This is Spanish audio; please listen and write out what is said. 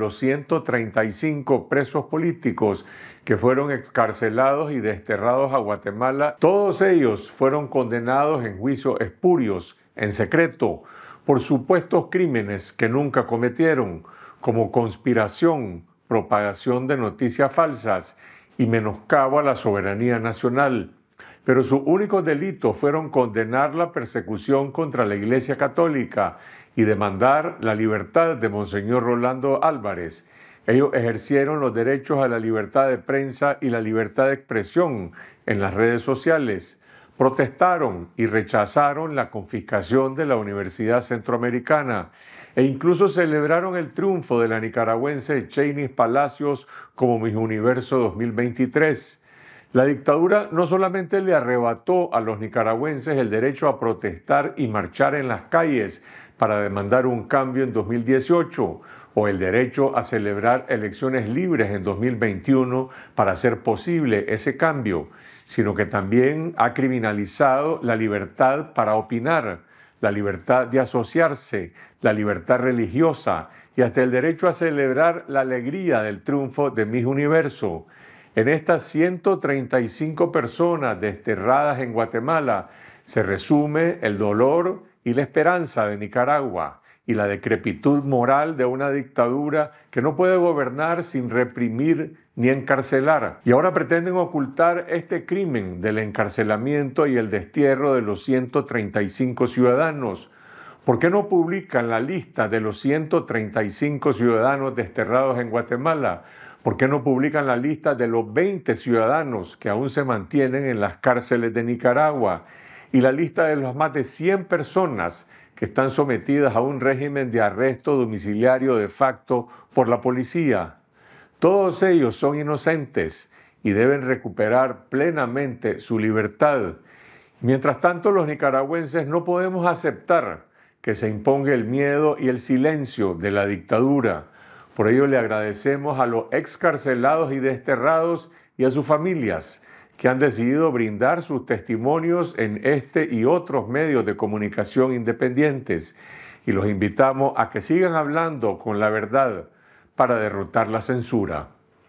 los 135 presos políticos que fueron excarcelados y desterrados a Guatemala, todos ellos fueron condenados en juicios espurios, en secreto, por supuestos crímenes que nunca cometieron, como conspiración, propagación de noticias falsas y menoscabo a la soberanía nacional. Pero sus únicos delitos fueron condenar la persecución contra la Iglesia Católica y demandar la libertad de Monseñor Rolando Álvarez. Ellos ejercieron los derechos a la libertad de prensa y la libertad de expresión en las redes sociales. Protestaron y rechazaron la confiscación de la Universidad Centroamericana e incluso celebraron el triunfo de la nicaragüense Cheynis Palacios como Miss Universo 2023. La dictadura no solamente le arrebató a los nicaragüenses el derecho a protestar y marchar en las calles, para demandar un cambio en 2018 o el derecho a celebrar elecciones libres en 2021 para hacer posible ese cambio, sino que también ha criminalizado la libertad para opinar, la libertad de asociarse, la libertad religiosa y hasta el derecho a celebrar la alegría del triunfo de mi Universo. En estas 135 personas desterradas en Guatemala se resume el dolor, y la esperanza de Nicaragua y la decrepitud moral de una dictadura que no puede gobernar sin reprimir ni encarcelar. Y ahora pretenden ocultar este crimen del encarcelamiento y el destierro de los 135 ciudadanos. ¿Por qué no publican la lista de los 135 ciudadanos desterrados en Guatemala? ¿Por qué no publican la lista de los 20 ciudadanos que aún se mantienen en las cárceles de Nicaragua? y la lista de las más de 100 personas que están sometidas a un régimen de arresto domiciliario de facto por la policía. Todos ellos son inocentes y deben recuperar plenamente su libertad. Mientras tanto, los nicaragüenses no podemos aceptar que se imponga el miedo y el silencio de la dictadura. Por ello le agradecemos a los excarcelados y desterrados y a sus familias que han decidido brindar sus testimonios en este y otros medios de comunicación independientes y los invitamos a que sigan hablando con la verdad para derrotar la censura.